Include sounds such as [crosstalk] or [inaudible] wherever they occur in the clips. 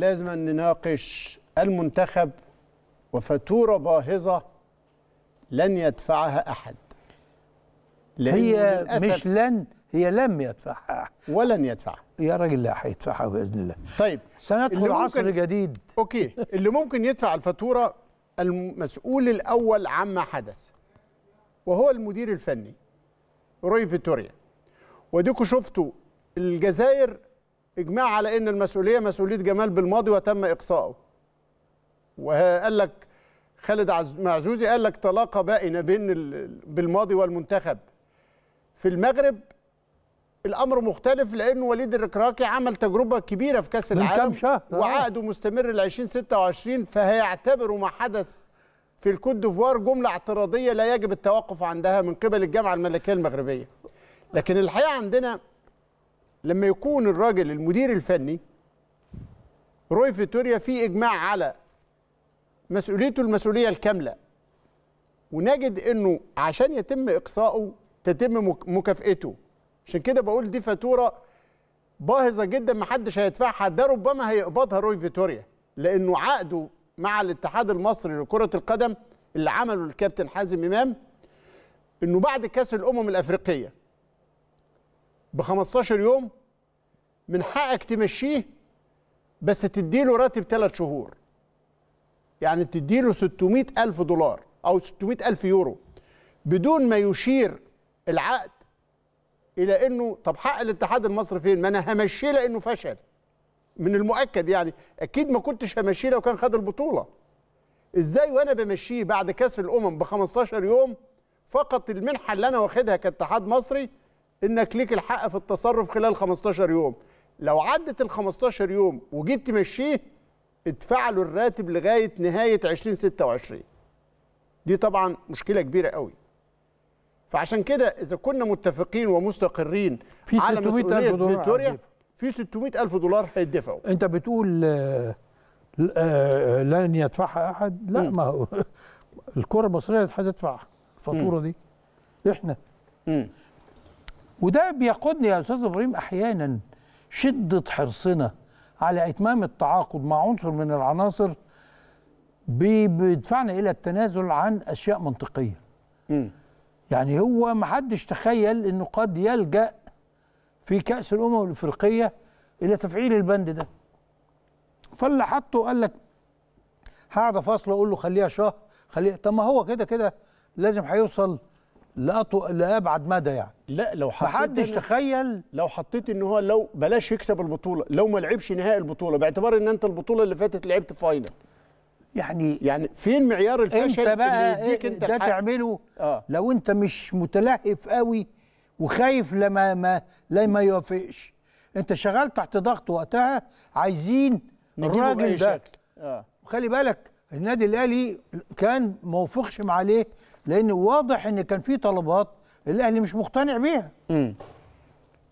لازم أن نناقش المنتخب وفاتورة باهظة لن يدفعها أحد هي مش لن هي لم يدفعها ولن يدفعها يا راجل لا هيدفعها باذن الله طيب سندخل عصر جديد اوكي اللي ممكن يدفع الفاتوره المسؤول الاول عما حدث وهو المدير الفني روي فيتوريا وديكوا شفتوا الجزائر اجماع على ان المسؤوليه مسؤوليه جمال بالماضي وتم اقصائه وقال لك خالد معزوزي قال لك طلاقه بائنه بين بالماضي والمنتخب في المغرب الامر مختلف لان وليد الركراكي عمل تجربه كبيره في كاس العالم شهر. آه. وعقده مستمر ل 2026 فهيعتبروا ما حدث في الكوت ديفوار جمله اعتراضيه لا يجب التوقف عندها من قبل الجامعه الملكيه المغربيه لكن الحقيقه عندنا لما يكون الراجل المدير الفني روي فيتوريا في اجماع على مسؤوليته المسؤوليه الكامله ونجد انه عشان يتم اقصائه تتم مكافئته عشان كده بقول دي فاتوره باهظه جدا ما حدش هيدفعها ده ربما هيقبضها روي فيتوريا لانه عقده مع الاتحاد المصري لكره القدم اللي عمله الكابتن حازم امام انه بعد كاس الامم الافريقيه ب 15 يوم من حقك تمشيه بس تديله راتب ثلاث شهور يعني تديله 600 ألف دولار أو 600 ألف يورو بدون ما يشير العقد إلى أنه طب حق الاتحاد المصري فين ما أنا همشيه لأنه فشل من المؤكد يعني أكيد ما كنتش همشيه لو كان خد البطولة إزاي وأنا بمشيه بعد كأس الأمم ب 15 يوم فقط المنحة اللي أنا واخدها كاتحاد مصري انك ليك الحق في التصرف خلال 15 يوم لو عدت ال 15 يوم وجيت تمشيه ادفع له الراتب لغايه نهايه 2026 دي طبعا مشكله كبيره قوي فعشان كده اذا كنا متفقين ومستقرين في على مسؤوليه فيكتوريا في 600 ألف دولار هيدفعوا أنت بتقول آه، آه، آه، لن يدفعها أحد لا م. ما هو [laughs] الكرة المصرية هتدفع الفاتورة دي إحنا وده بيقودني يا استاذ ابراهيم احيانا شده حرصنا على اتمام التعاقد مع عنصر من العناصر بيدفعنا الى التنازل عن اشياء منطقيه م. يعني هو ما حدش تخيل انه قد يلجا في كاس الامم الافريقيه الى تفعيل البند ده فاللي حطه قال لك هقعد فاصله اقول له خليها شهر خليها طب ما هو كده كده لازم هيوصل لا لابعد مدى يعني لا لو حطيت محدش تخيل لو حطيت ان هو لو بلاش يكسب البطوله لو ما لعبش نهائي البطوله باعتبار ان انت البطوله اللي فاتت لعبت فاينل يعني يعني فين معيار الفشل انت بقى اللي يديك انت ده تعمله آه. لو انت مش متلهف قوي وخايف لما ما لما يوافقش انت شغال تحت ضغط وقتها عايزين الراجل ده آه. خلي بالك النادي الاهلي كان ما مع عليه لان واضح ان كان في طلبات الاهلي مش مقتنع بيها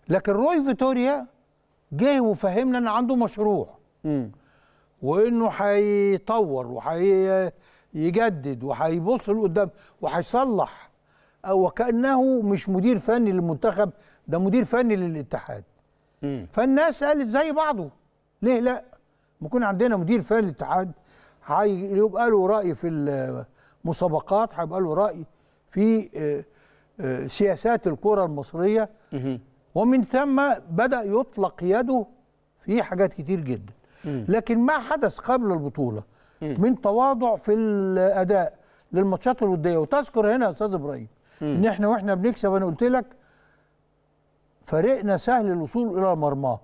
لكن روي فيتوريا جه وفهمنا ان عنده مشروع وانه هيطور وهيجدد وهيبص لقدام وهيصلح او وكانه مش مدير فني للمنتخب ده مدير فني للاتحاد فالناس قالت زي بعضه ليه لا ما يكون عندنا مدير فني للاتحاد هيبقى له راي في مسابقات هيبقى له راي في آه، آه، سياسات الكره المصريه ومن ثم بدا يطلق يده في حاجات كتير جدا لكن ما حدث قبل البطوله من تواضع في الاداء للماتشات الوديه وتذكر هنا يا استاذ ابراهيم ان احنا واحنا بنكسب انا قلت لك فريقنا سهل الوصول الى مرماه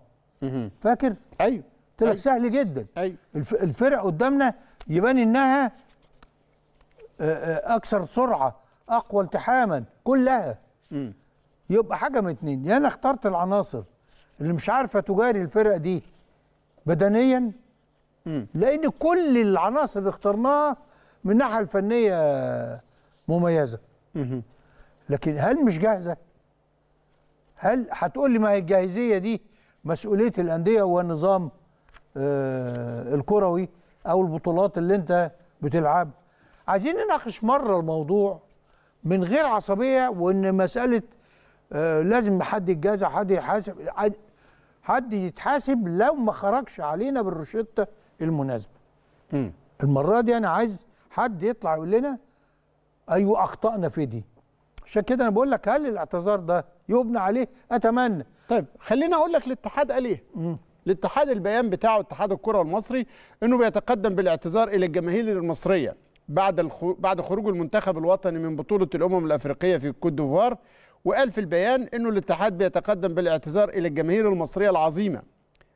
فاكر ايوه قلت لك أيوه. سهل جدا ايوه الفرق قدامنا يبان انها آه، آه، اكثر سرعه اقوى التحاما كلها م. يبقى حاجه من اتنين يا انا اخترت العناصر اللي مش عارفه تجاري الفرق دي بدنيا م. لان كل العناصر اللي اخترناها من الناحيه الفنيه مميزه م. لكن هل مش جاهزه هل هتقول لي ما هي الجاهزيه دي مسؤوليه الانديه والنظام آه الكروي او البطولات اللي انت بتلعبها عايزين نناقش مره الموضوع من غير عصبيه وان مساله آه، لازم حد يتجازى حد يحاسب حد يتحاسب لو ما خرجش علينا بالروشته المناسبه. المره دي انا عايز حد يطلع يقول لنا ايوه اخطانا في دي. عشان كده انا بقول لك هل الاعتذار ده يبنى عليه؟ اتمنى. طيب خليني اقول لك الاتحاد قال ايه؟ الاتحاد البيان بتاعه اتحاد الكره المصري انه بيتقدم بالاعتذار الى الجماهير المصريه بعد بعد خروج المنتخب الوطني من بطوله الامم الافريقيه في الكوت ديفوار وقال في البيان انه الاتحاد بيتقدم بالاعتذار الى الجماهير المصريه العظيمه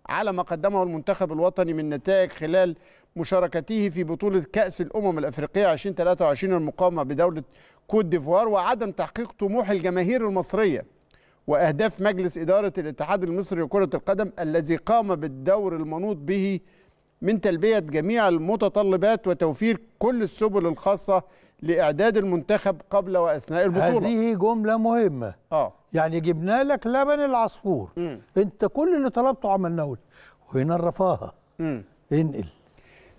على ما قدمه المنتخب الوطني من نتائج خلال مشاركته في بطوله كاس الامم الافريقيه 2023 المقامه بدوله كوت ديفوار وعدم تحقيق طموح الجماهير المصريه واهداف مجلس اداره الاتحاد المصري لكره القدم الذي قام بالدور المنوط به من تلبية جميع المتطلبات وتوفير كل السبل الخاصة لإعداد المنتخب قبل وأثناء البطولة هذه جملة مهمة آه. يعني جبنا لك لبن العصفور م. أنت كل اللي طلبته عملناه وهنا الرفاهة انقل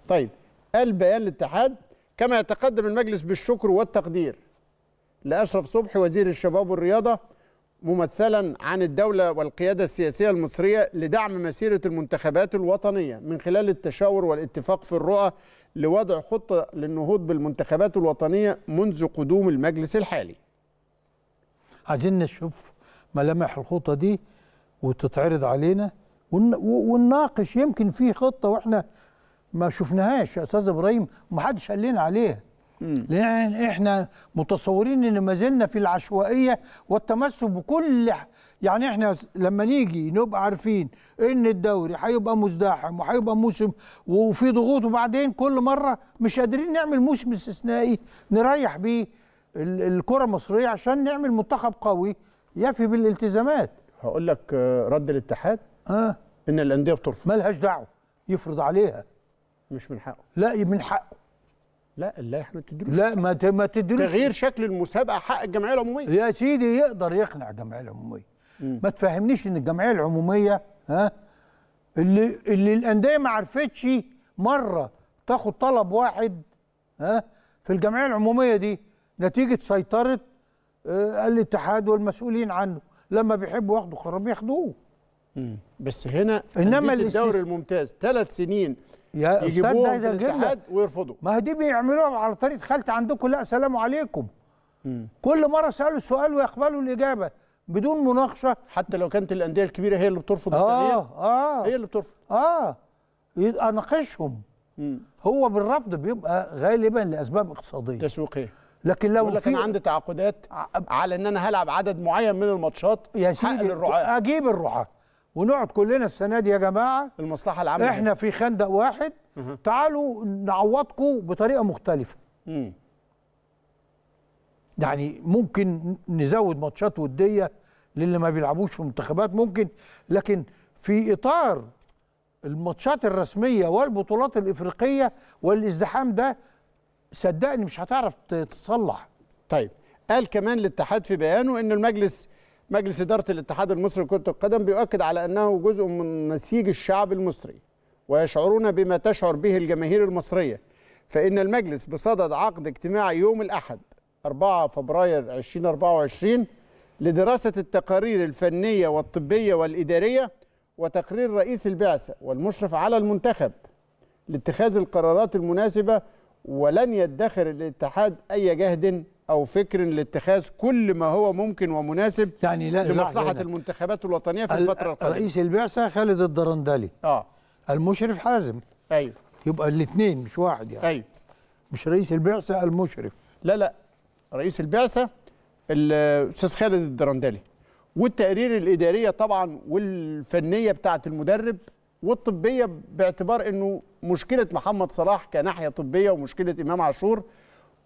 طيب قال بيان الاتحاد كما يتقدم المجلس بالشكر والتقدير لأشرف صبحي وزير الشباب والرياضة ممثلا عن الدولة والقيادة السياسية المصرية لدعم مسيرة المنتخبات الوطنية من خلال التشاور والاتفاق في الرؤى لوضع خطة للنهوض بالمنتخبات الوطنية منذ قدوم المجلس الحالي عايزين نشوف ملامح الخطة دي وتتعرض علينا ونناقش يمكن في خطة واحنا ما شفناهاش يا استاذ ابراهيم ومحدش قال لنا عليها لان احنا متصورين ان ما زلنا في العشوائيه والتمسك بكل يعني احنا لما نيجي نبقى عارفين ان الدوري هيبقى مزدحم وهيبقى موسم وفي ضغوط وبعدين كل مره مش قادرين نعمل موسم استثنائي نريح بيه الكره المصريه عشان نعمل منتخب قوي يفي بالالتزامات هقول لك آه، رد الاتحاد اه ان الانديه بترفض مالهاش دعوه يفرض عليها مش من حقه لا من حقه لا اللائحه ما تدروش لا ما ما تدروش تغيير شكل المسابقه حق الجمعيه العموميه يا سيدي يقدر يقنع الجمعيه العموميه ما تفهمنيش ان الجمعيه العموميه ها اللي اللي الانديه ما عرفتش مره تاخد طلب واحد ها في الجمعيه العموميه دي نتيجه سيطره آه، الاتحاد والمسؤولين عنه لما بيحبوا ياخدوا خراب ياخدوه بس هنا انما الدوري الممتاز ثلاث سنين يا يجيبوهم في الاتحاد ويرفضوا ما دي بيعملوها على طريقه خالتي عندكم لا سلام عليكم مم. كل مره سالوا السؤال ويقبلوا الاجابه بدون مناقشه حتى لو كانت الانديه الكبيره هي اللي بترفض آه، التغيير اه اه هي اللي بترفض اه يبقى اناقشهم هو بالرفض بيبقى غالبا لاسباب اقتصاديه تسويقيه لكن لو لك انا عندي تعاقدات على ان انا هلعب عدد معين من الماتشات يا سيدي اجيب الرعاه ونقعد كلنا السنه دي يا جماعه المصلحه العامه احنا في خندق واحد مه. تعالوا نعوضكم بطريقه مختلفه مم. يعني ممكن نزود ماتشات وديه للي ما بيلعبوش في منتخبات ممكن لكن في اطار الماتشات الرسميه والبطولات الافريقيه والازدحام ده صدقني مش هتعرف تتصلح طيب قال كمان الاتحاد في بيانه ان المجلس مجلس إدارة الاتحاد المصري لكرة القدم بيؤكد على أنه جزء من نسيج الشعب المصري ويشعرون بما تشعر به الجماهير المصرية فإن المجلس بصدد عقد اجتماع يوم الأحد 4 فبراير 2024 لدراسة التقارير الفنية والطبية والإدارية وتقرير رئيس البعثة والمشرف على المنتخب لاتخاذ القرارات المناسبة ولن يدخر الاتحاد أي جهد او فكر لاتخاذ كل ما هو ممكن ومناسب يعني لا لمصلحه لا المنتخبات الوطنيه في الفتره القادمه رئيس البعثه خالد الدرندلي اه المشرف حازم ايوه يبقى الاثنين مش واحد يعني ايوه مش رئيس البعثه المشرف لا لا رئيس البعثه الاستاذ خالد الدرندلي والتقرير الاداريه طبعا والفنيه بتاعه المدرب والطبيه باعتبار انه مشكله محمد صلاح كناحيه طبيه ومشكله امام عاشور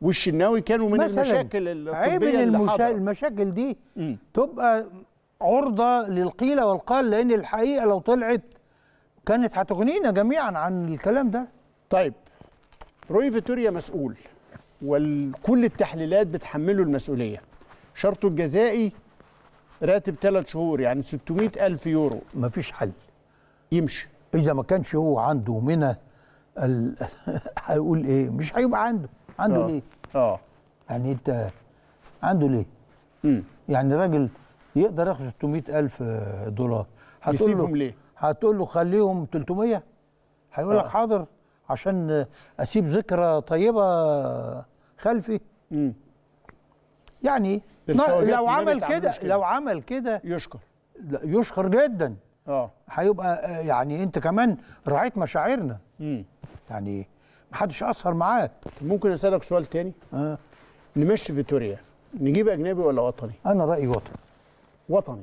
والشناوي كانوا من مثلاً المشاكل الطبيه المشا... اللي المشاكل دي م. تبقى عرضه للقيل والقال لان الحقيقه لو طلعت كانت هتغنينا جميعا عن الكلام ده طيب روي فيتوريا مسؤول وكل التحليلات بتحمله المسؤوليه شرطه الجزائي راتب ثلاث شهور يعني 600 ألف يورو مفيش حل يمشي إذا ما كانش هو عنده من [laughs] هيقول إيه مش هيبقى عنده عنده أوه. ليه؟ اه يعني انت عنده ليه؟ مم. يعني راجل يقدر ياخد 600000 دولار هتقول له ليه؟ هتقول له خليهم 300 هيقول لك آه. حاضر عشان اسيب ذكرى طيبه خلفي مم. يعني لو عمل كده لو عمل كده يشكر يشكر جدا اه هيبقى آه، يعني انت كمان راعيت مشاعرنا مم. يعني محدش اثر معاه ممكن اسالك سؤال تاني آه. نمشي فيتوريا نجيب اجنبي ولا وطني انا رايي وطني وطني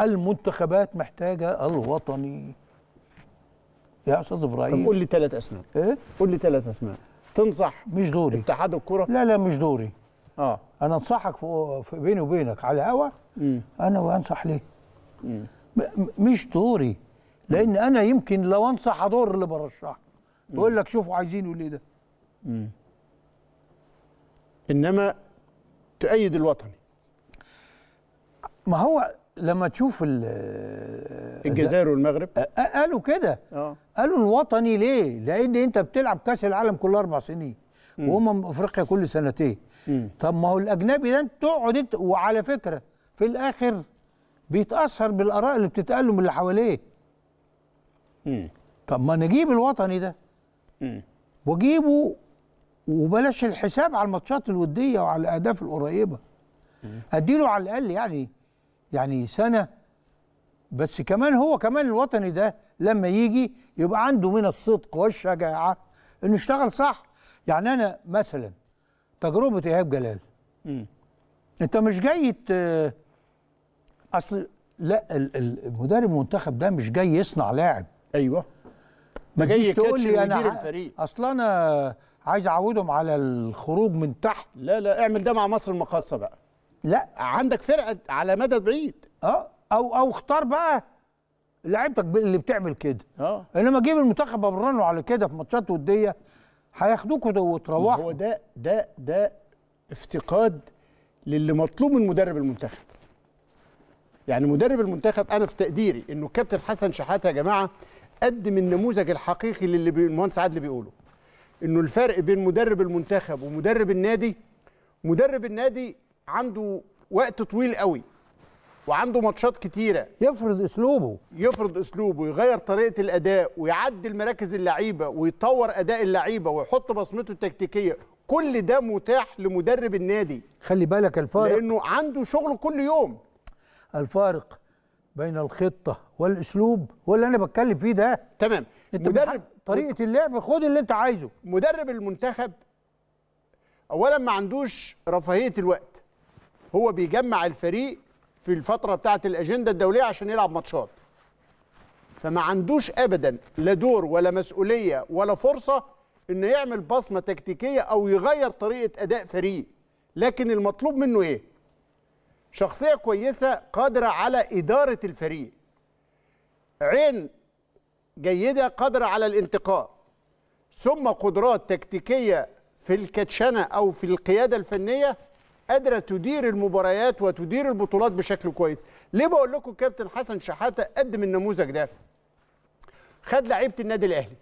المنتخبات محتاجه الوطني يا استاذ ابراهيم طب قول لي ثلاث اسماء ايه قول لي ثلاث اسماء تنصح مش دوري اتحاد الكره لا لا مش دوري اه انا انصحك في بيني وبينك على الهوا انا وانصح ليه مش دوري لان انا يمكن لو انصح ادور اللي برشحه يقول لك شوفوا عايزين يقول ايه ده مم. انما تؤيد الوطني ما هو لما تشوف الجزائر والمغرب قالوا كده آه. قالوا الوطني ليه لان انت بتلعب كاس العالم كل اربع سنين وامم افريقيا كل سنتين طب ما هو الاجنبي ده انت تقعد انت وعلى فكره في الاخر بيتاثر بالاراء اللي بتتقال من اللي حواليه طب ما نجيب الوطني ده واجيبه وبلاش الحساب على الماتشات الوديه وعلى الاهداف القريبه اديله على الاقل يعني يعني سنه بس كمان هو كمان الوطني ده لما يجي يبقى عنده من الصدق والشجاعه انه يشتغل صح يعني انا مثلا تجربه ايهاب جلال م. انت مش جاي اصل لا المدرب المنتخب ده مش جاي يصنع لاعب ايوه ما جاي يكتشف يدير الفريق. اصلا انا عايز اعودهم على الخروج من تحت لا لا اعمل ده مع مصر المقاصه بقى لا عندك فرقه على مدى بعيد اه او او اختار بقى لعيبتك اللي بتعمل كده اه انما جيب المنتخب ابرانه على كده في ماتشات وديه هياخدوك وتروحوا هو ده ده ده افتقاد للي مطلوب من مدرب المنتخب يعني مدرب المنتخب انا في تقديري انه كابتن حسن شحاته يا جماعه قدم النموذج الحقيقي للي المهندس عادل بيقوله انه الفرق بين مدرب المنتخب ومدرب النادي مدرب النادي عنده وقت طويل قوي وعنده ماتشات كتيره يفرض اسلوبه يفرض اسلوبه يغير طريقه الاداء ويعدل مراكز اللعيبه ويطور اداء اللعيبه ويحط بصمته التكتيكيه كل ده متاح لمدرب النادي خلي بالك الفارق لانه عنده شغل كل يوم الفارق بين الخطه والاسلوب هو اللي انا بتكلم فيه ده تمام انت مدرب طريقه اللعب خد اللي انت عايزه مدرب المنتخب اولا ما عندوش رفاهيه الوقت هو بيجمع الفريق في الفتره بتاعه الاجنده الدوليه عشان يلعب ماتشات فما عندوش ابدا لا دور ولا مسؤوليه ولا فرصه انه يعمل بصمه تكتيكيه او يغير طريقه اداء فريق لكن المطلوب منه ايه شخصيه كويسه قادره على اداره الفريق عين جيده قادره على الانتقاء ثم قدرات تكتيكيه في الكتشنه او في القياده الفنيه قادره تدير المباريات وتدير البطولات بشكل كويس ليه بقول لكم كابتن حسن شحاته قدم النموذج ده خد لعيبه النادي الاهلي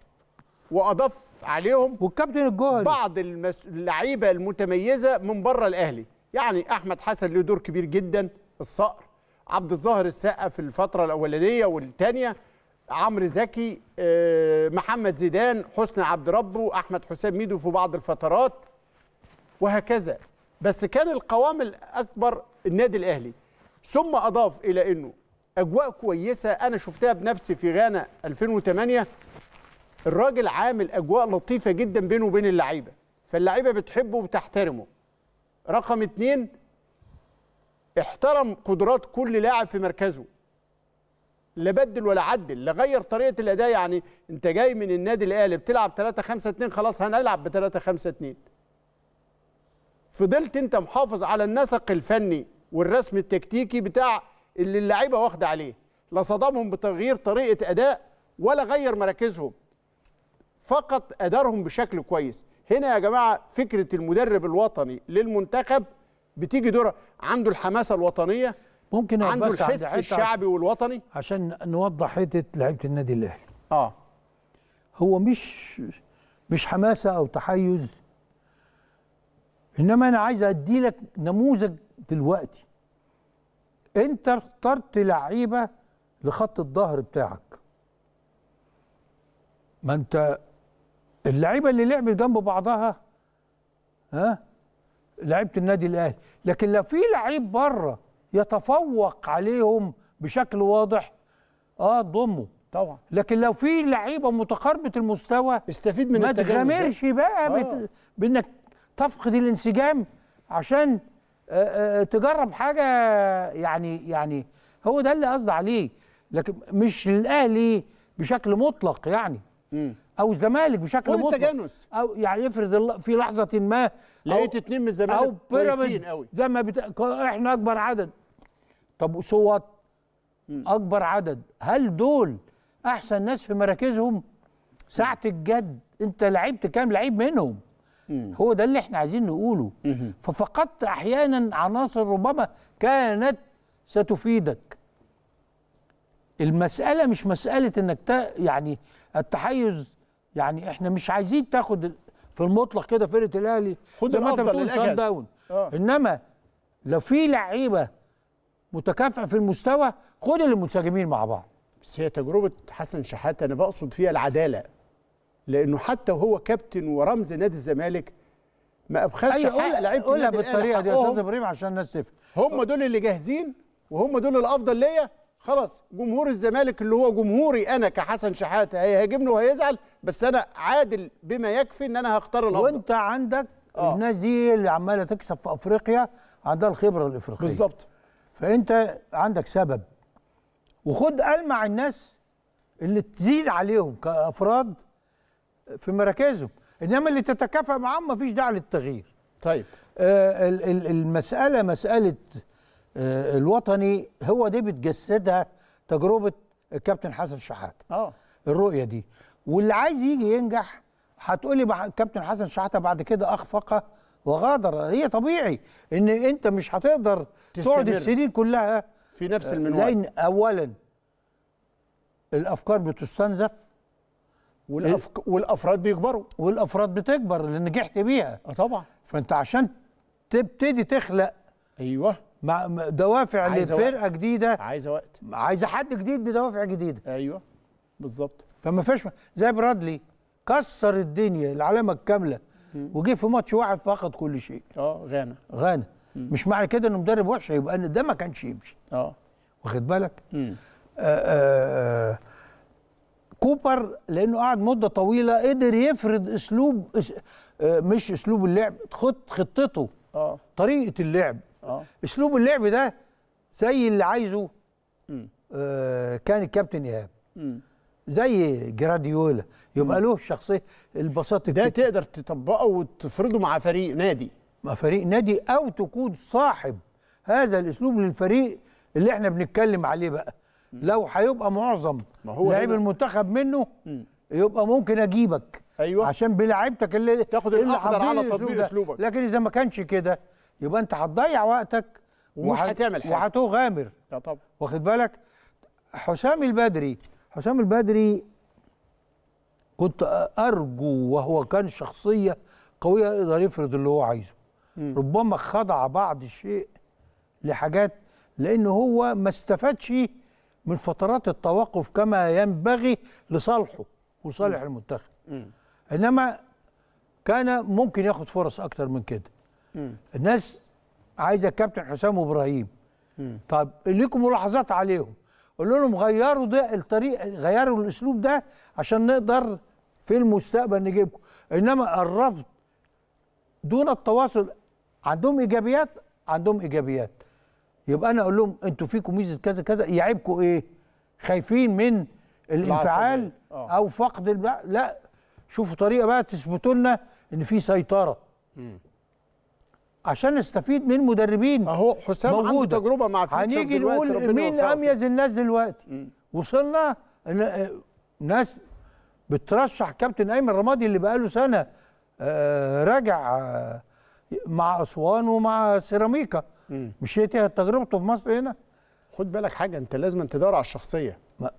واضاف عليهم والكابتن الجوهري بعض اللعيبه المتميزه من بره الاهلي يعني احمد حسن له دور كبير جدا الصقر عبد الظاهر السقا في الفتره الاولانيه والثانيه عمرو زكي آه، محمد زيدان حسن عبد ربه احمد حسام ميدو في بعض الفترات وهكذا بس كان القوام الاكبر النادي الاهلي ثم اضاف الى انه اجواء كويسه انا شفتها بنفسي في غانا 2008 الراجل عامل اجواء لطيفه جدا بينه وبين اللعيبه فاللعيبه بتحبه وبتحترمه رقم اتنين احترم قدرات كل لاعب في مركزه لا بدل ولا عدل لا غير طريقه الاداء يعني انت جاي من النادي الاهلي بتلعب 3 5 2 خلاص هنلعب ب 3 5 2 فضلت انت محافظ على النسق الفني والرسم التكتيكي بتاع اللي اللعيبه واخده عليه لا صدمهم بتغيير طريقه اداء ولا غير مراكزهم فقط ادارهم بشكل كويس هنا يا جماعه فكره المدرب الوطني للمنتخب بتيجي دورها عنده الحماسه الوطنيه ممكن عنده الحس عند الشعبي والوطني عشان نوضح حته لعيبه النادي الاهلي اه هو مش مش حماسه او تحيز انما انا عايز ادي لك نموذج دلوقتي انت اخترت لعيبه لخط الظهر بتاعك ما انت اللعيبه اللي لعبت جنب بعضها ها لعيبه النادي الاهلي لكن لو في لعيب بره يتفوق عليهم بشكل واضح اه ضمه طبعا لكن لو في لعيبه متقاربه المستوى استفيد من ما تغامرش بقى آه. بت... بانك تفقد الانسجام عشان آه، آه، تجرب حاجه يعني يعني هو ده اللي قصدي عليه لكن مش الاهلي بشكل مطلق يعني م. او الزمالك بشكل مطلق التجانس او يعني افرض في لحظه ما لقيت اتنين من الزمالك او بيراميدز زي ما بتا... احنا اكبر عدد طب صوت اكبر عدد هل دول احسن ناس في مراكزهم ساعه الجد انت لعبت كام لعيب منهم مم. هو ده اللي احنا عايزين نقوله مم. ففقدت احيانا عناصر ربما كانت ستفيدك المساله مش مساله انك يعني التحيز يعني احنا مش عايزين تاخد في المطلق كده فرقه الاهلي خد الافضل سان داون آه. انما لو في لعيبه متكافئه في المستوى خد المنسجمين مع بعض بس هي تجربه حسن شحاته انا بقصد فيها العداله لانه حتى وهو كابتن ورمز نادي الزمالك ما ابخلش أيوة حق لعيبه قولها بالطريقه دي يا استاذ ابراهيم عشان الناس تفهم هم دول اللي جاهزين وهم دول الافضل ليا خلاص جمهور الزمالك اللي هو جمهوري انا كحسن شحاته هيهاجمني وهيزعل بس انا عادل بما يكفي ان انا هختار الافضل وانت عندك آه. الناس دي اللي عماله تكسب في افريقيا عندها الخبره الافريقيه بالظبط فانت عندك سبب وخد المع الناس اللي تزيد عليهم كافراد في مراكزهم انما اللي تتكافئ معاهم مفيش داعي للتغيير طيب آه المساله مساله آه، الوطني هو دي بتجسدها تجربه الكابتن حسن شحاته اه الرؤيه دي واللي عايز يجي ينجح هتقولي كابتن حسن شحاته بعد كده اخفق وغادر هي طبيعي ان انت مش هتقدر تقعد السنين كلها في نفس آه، المنوال لان اولا الافكار بتستنزف والأفك... والافراد بيكبروا والافراد بتكبر اللي نجحت بيها اه طبعا فانت عشان تبتدي تخلق ايوه مع دوافع لفرقه جديده عايزه وقت عايزه حد جديد بدوافع جديده ايوه بالظبط فما فيش زي برادلي كسر الدنيا العلامه الكامله وجه في ماتش واحد فقد كل شيء اه غانا غانا مش معنى كده انه مدرب وحش يبقى ان ده ما كانش يمشي اه واخد بالك آآ آآ آه، آه، آه، كوبر لانه قعد مده طويله قدر يفرض اسلوب مش اسلوب اللعب خط خطته اه طريقه اللعب اه اسلوب اللعب ده زي اللي عايزه آه كان الكابتن ايهاب زي جراديولا يبقى له شخصيه البساطه ده تقدر تطبقه وتفرضه مع فريق نادي مع فريق نادي او تكون صاحب هذا الاسلوب للفريق اللي احنا بنتكلم عليه بقى مم. لو هيبقى معظم لعيب المنتخب منه مم. يبقى ممكن اجيبك ايوه عشان بلاعيبتك اللي تاخد الاقدر على تطبيق اسلوبك لكن اذا ما كانش كده يبقى انت هتضيع وقتك ومش هتعمل حاجه وهتغامر لا طبعا واخد بالك حسام البدري حسام البدري كنت ارجو وهو كان شخصيه قويه يقدر يفرض اللي هو عايزه م. ربما خضع بعض الشيء لحاجات لان هو ما استفادش من فترات التوقف كما ينبغي لصالحه وصالح المنتخب انما كان ممكن ياخد فرص اكتر من كده مم. الناس عايزه كابتن حسام وابراهيم طب ليكم ملاحظات عليهم قول لهم غيروا ده الطريق غيروا الاسلوب ده عشان نقدر في المستقبل نجيبكم انما الرفض دون التواصل عندهم ايجابيات عندهم ايجابيات يبقى انا اقول لهم انتوا فيكم ميزه كذا كذا يعيبكم ايه خايفين من الانفعال آه. او فقد الب... لا شوفوا طريقه بقى تثبتوا لنا ان في سيطره عشان نستفيد من مدربين اهو حسام موجودة. عنده تجربه مع فيتشر هنيجي نقول مين اميز الناس دلوقتي م. وصلنا آه، ناس بترشح كابتن ايمن رمادي اللي بقاله سنه آه، راجع آه، مع اسوان ومع سيراميكا مش هي تجربته في مصر هنا خد بالك حاجه انت لازم تدور على الشخصيه ما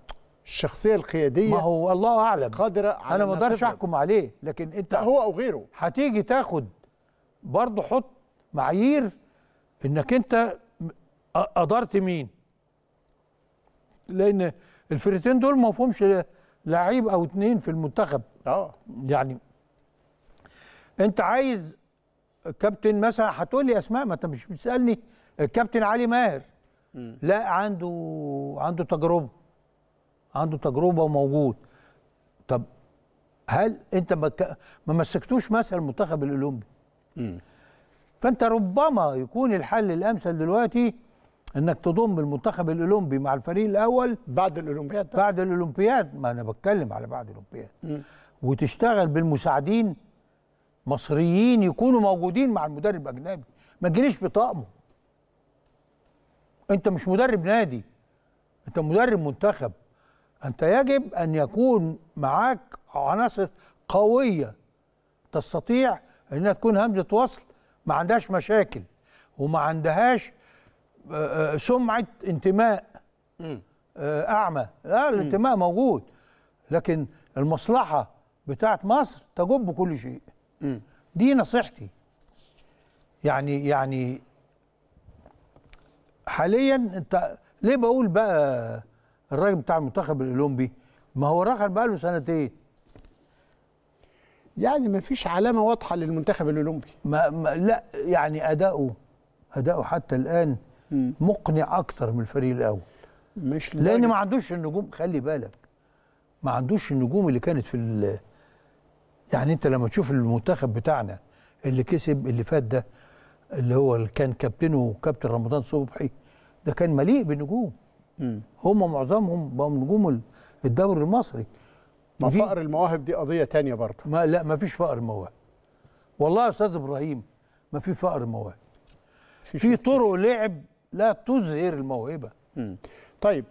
الشخصيه القياديه ما هو الله اعلم قادره على انا ما اقدرش احكم عليه لكن انت هو او غيره هتيجي تاخد برضه حط معايير انك انت قدرت مين لان الفرقتين دول ما فيهمش لعيب او اتنين في المنتخب اه يعني انت عايز كابتن مثلا هتقول لي اسماء ما انت مش بتسالني الكابتن علي ماهر م. لا عنده عنده تجربه عنده تجربه وموجود طب هل انت ما مسكتوش مثلا المنتخب الاولمبي م. فانت ربما يكون الحل الامثل دلوقتي انك تضم المنتخب الاولمبي مع الفريق الاول بعد الاولمبياد بعد الاولمبياد ما انا بتكلم على بعد الاولمبياد وتشتغل بالمساعدين مصريين يكونوا موجودين مع المدرب اجنبي ما تجيليش بطاقمه انت مش مدرب نادي انت مدرب منتخب انت يجب ان يكون معاك عناصر قويه تستطيع انها تكون همزه وصل ما عندهاش مشاكل وما عندهاش آه، آه، سمعه انتماء آه، اعمى لا الانتماء موجود لكن المصلحه بتاعت مصر تجب كل شيء دي نصيحتي يعني يعني حاليا انت ليه بقول بقى الراجل بتاع المنتخب الاولمبي ما هو الراجل بقى له سنتين يعني ما فيش علامه واضحه للمنتخب الاولمبي ما, ما لا يعني اداؤه اداؤه حتى الان مقنع اكتر من الفريق الاول مش لان ما عندوش النجوم خلي بالك ما عندوش النجوم اللي كانت في يعني انت لما تشوف المنتخب بتاعنا اللي كسب اللي فات ده اللي هو اللي كان كابتنه كابتن رمضان صبحي ده كان مليء بالنجوم هم معظمهم بقوا نجوم الدوري المصري ما فقر المواهب دي قضيه تانية برضه ما لا ما فيش فقر مواهب والله يا استاذ ابراهيم ما في فقر مواهب في طرق لعب لا تزهر الموهبه مم. طيب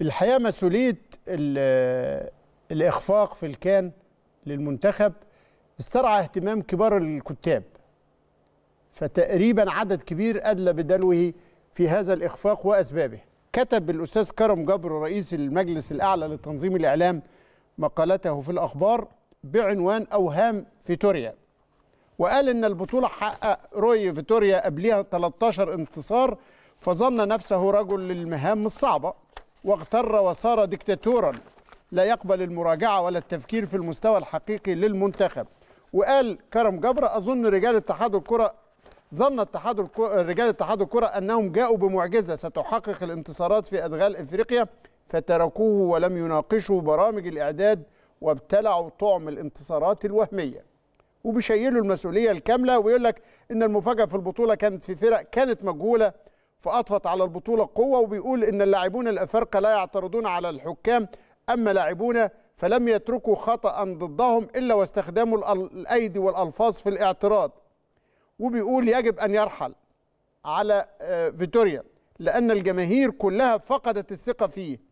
الحقيقه مسؤوليه الاخفاق في الكان للمنتخب استرعى اهتمام كبار الكتاب فتقريبا عدد كبير ادلى بدلوه في هذا الاخفاق واسبابه كتب الاستاذ كرم جبر رئيس المجلس الاعلى لتنظيم الاعلام مقالته في الأخبار بعنوان أوهام فيتوريا وقال إن البطولة حقق روي فيتوريا قبلها 13 انتصار فظن نفسه رجل للمهام الصعبة واغتر وصار دكتاتورا لا يقبل المراجعة ولا التفكير في المستوى الحقيقي للمنتخب وقال كرم جبر أظن رجال اتحاد الكرة ظن اتحاد الكرة رجال اتحاد الكرة أنهم جاءوا بمعجزة ستحقق الانتصارات في أدغال إفريقيا فتركوه ولم يناقشوا برامج الإعداد وابتلعوا طعم الانتصارات الوهمية وبيشيلوا المسؤولية الكاملة ويقول لك إن المفاجأة في البطولة كانت في فرق كانت مجهولة فأطفت على البطولة قوة وبيقول إن اللاعبون الأفارقة لا يعترضون على الحكام أما لاعبونا فلم يتركوا خطأ ضدهم إلا واستخداموا الأيدي والألفاظ في الاعتراض وبيقول يجب أن يرحل على آه، فيتوريا لأن الجماهير كلها فقدت الثقة فيه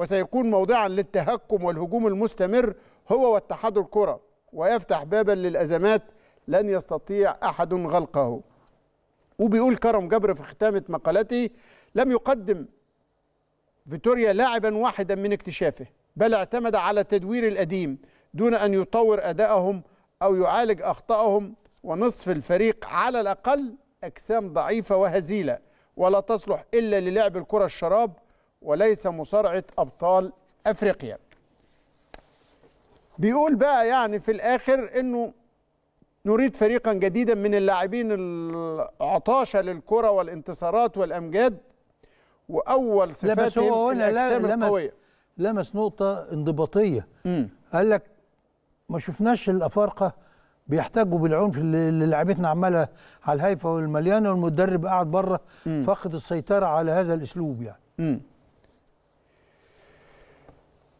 وسيكون موضعا للتهكم والهجوم المستمر هو واتحاد الكرة ويفتح بابا للأزمات لن يستطيع أحد غلقه وبيقول كرم جبر في ختامة مقالته لم يقدم فيتوريا لاعبا واحدا من اكتشافه بل اعتمد على تدوير القديم دون أن يطور أدائهم أو يعالج أخطائهم ونصف الفريق على الأقل أجسام ضعيفة وهزيلة ولا تصلح إلا للعب الكرة الشراب وليس مصارعة أبطال أفريقيا بيقول بقى يعني في الآخر أنه نريد فريقا جديدا من اللاعبين العطاشة للكرة والانتصارات والأمجاد وأول صفاتهم الأجسام القوية لمس نقطة انضباطية قال لك ما شفناش الأفارقة بيحتاجوا بالعنف اللي لعبتنا عماله على الهايفه والمليانه والمدرب قاعد بره فقد السيطره على هذا الاسلوب يعني. م.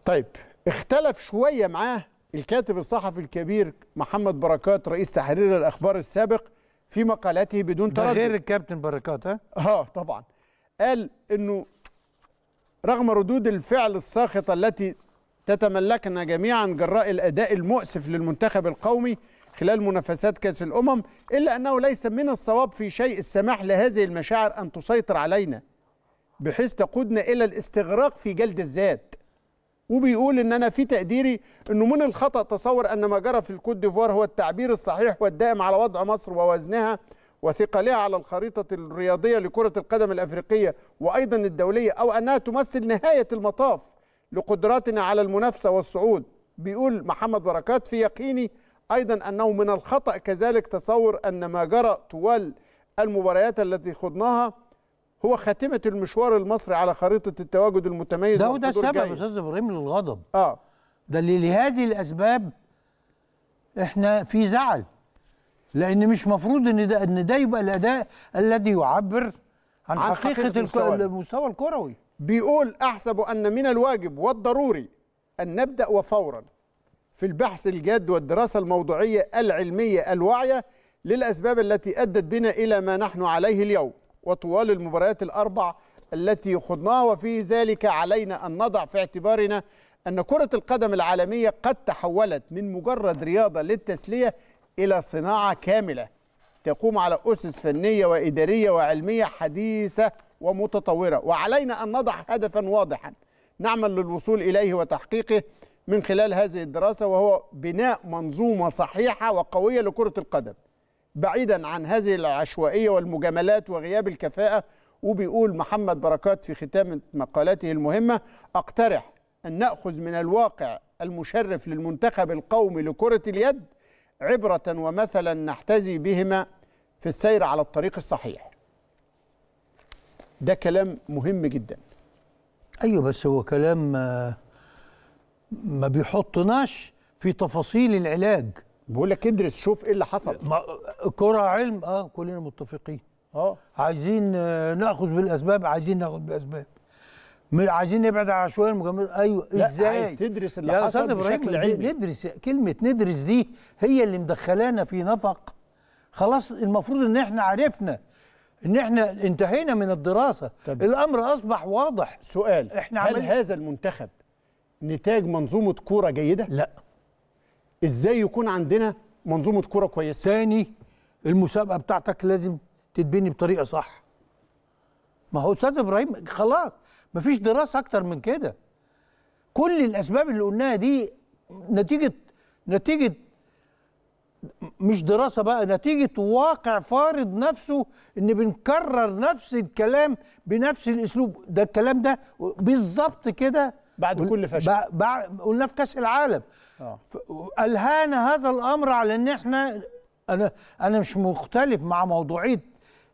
طيب اختلف شويه معاه الكاتب الصحفي الكبير محمد بركات رئيس تحرير الاخبار السابق في مقالته بدون تردد غير الكابتن بركات ها اه طبعا قال انه رغم ردود الفعل الساخطه التي تتملكنا جميعا جراء الاداء المؤسف للمنتخب القومي خلال منافسات كاس الامم الا انه ليس من الصواب في شيء السماح لهذه المشاعر ان تسيطر علينا بحيث تقودنا الى الاستغراق في جلد الذات وبيقول ان انا في تقديري انه من الخطا تصور ان ما جرى في الكوت ديفوار هو التعبير الصحيح والدائم على وضع مصر ووزنها وثقلها على الخريطه الرياضيه لكره القدم الافريقيه وايضا الدوليه او انها تمثل نهايه المطاف لقدراتنا على المنافسه والصعود بيقول محمد بركات في يقيني ايضا انه من الخطا كذلك تصور ان ما جرى طوال المباريات التي خضناها هو خاتمه المشوار المصري على خريطه التواجد المتميز ده وده السبب يا استاذ ابراهيم للغضب اه ده اللي لهذه الاسباب احنا في زعل لان مش مفروض ان ده ان ده يبقى الاداء الذي يعبر عن, عن حقيقه, حقيقة المستوى الكروي بيقول احسب ان من الواجب والضروري ان نبدا وفورا في البحث الجاد والدراسه الموضوعيه العلميه الواعيه للاسباب التي ادت بنا الى ما نحن عليه اليوم وطوال المباريات الأربع التي خضناها وفي ذلك علينا أن نضع في اعتبارنا أن كرة القدم العالمية قد تحولت من مجرد رياضة للتسلية إلى صناعة كاملة تقوم على أسس فنية وإدارية وعلمية حديثة ومتطورة وعلينا أن نضع هدفا واضحا نعمل للوصول إليه وتحقيقه من خلال هذه الدراسة وهو بناء منظومة صحيحة وقوية لكرة القدم بعيدا عن هذه العشوائية والمجاملات وغياب الكفاءة وبيقول محمد بركات في ختام مقالاته المهمة أقترح أن نأخذ من الواقع المشرف للمنتخب القومي لكرة اليد عبرة ومثلا نحتذي بهما في السير على الطريق الصحيح ده كلام مهم جدا أيوة بس هو كلام آه، ما بيحطناش في تفاصيل العلاج بقولك لك ادرس شوف ايه اللي حصل ما كرة علم اه كلنا متفقين اه عايزين آه، ناخذ بالاسباب عايزين ناخذ بالاسباب عايزين نبعد عن شويه المجاملات ايوه لا ازاي عايز تدرس اللي حصل بشكل علمي ندرس كلمه ندرس دي هي اللي مدخلانا في نفق خلاص المفروض ان احنا عرفنا ان احنا انتهينا من الدراسه طب الامر اصبح واضح سؤال احنا هل هذا المنتخب نتاج منظومه كوره جيده لا ازاي يكون عندنا منظومه كوره كويسه تاني المسابقه بتاعتك لازم تتبني بطريقه صح ما هو استاذ ابراهيم خلاص مفيش دراسه اكتر من كده كل الاسباب اللي قلناها دي نتيجه نتيجه مش دراسه بقى نتيجه واقع فارض نفسه ان بنكرر نفس الكلام بنفس الاسلوب ده الكلام ده بالظبط كده بعد كل فشل قلناه في كاس العالم آه. الهانا هذا الامر على ان احنا انا انا مش مختلف مع موضوعيه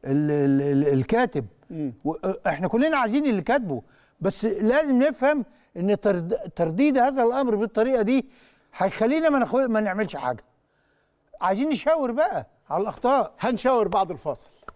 ال ال ال الكاتب احنا كلنا عايزين اللي كاتبه بس لازم نفهم ان ترديد هذا الامر بالطريقه دي هيخلينا ما ما نعملش حاجه عايزين نشاور بقى على الاخطاء هنشاور بعد الفاصل